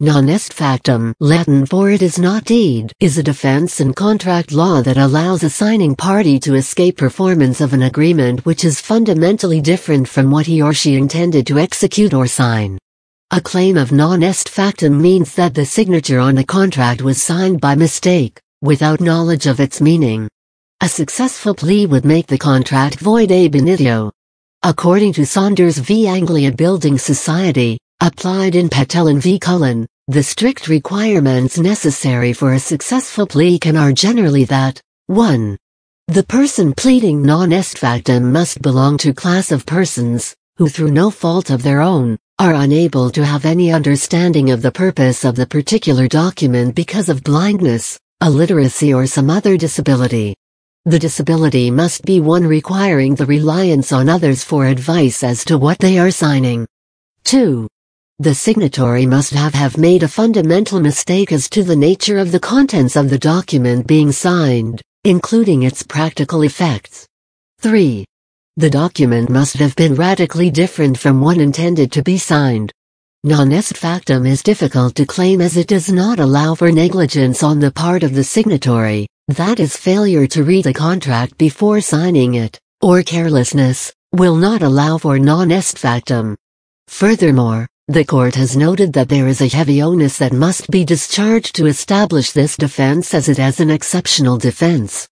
Non est factum, Latin for it is not deed, is a defense in contract law that allows a signing party to escape performance of an agreement which is fundamentally different from what he or she intended to execute or sign. A claim of non est factum means that the signature on a contract was signed by mistake, without knowledge of its meaning. A successful plea would make the contract void ab initio. According to Saunders v. Anglia Building Society, Applied in Patelin v. Cullen, the strict requirements necessary for a successful plea can are generally that 1. The person pleading non est factum must belong to class of persons, who through no fault of their own, are unable to have any understanding of the purpose of the particular document because of blindness, illiteracy or some other disability. The disability must be one requiring the reliance on others for advice as to what they are signing. 2. The signatory must have have made a fundamental mistake as to the nature of the contents of the document being signed, including its practical effects. 3. The document must have been radically different from one intended to be signed. Non est factum is difficult to claim as it does not allow for negligence on the part of the signatory, that is failure to read the contract before signing it, or carelessness, will not allow for non est factum. Furthermore, the court has noted that there is a heavy onus that must be discharged to establish this defense as it an exceptional defense.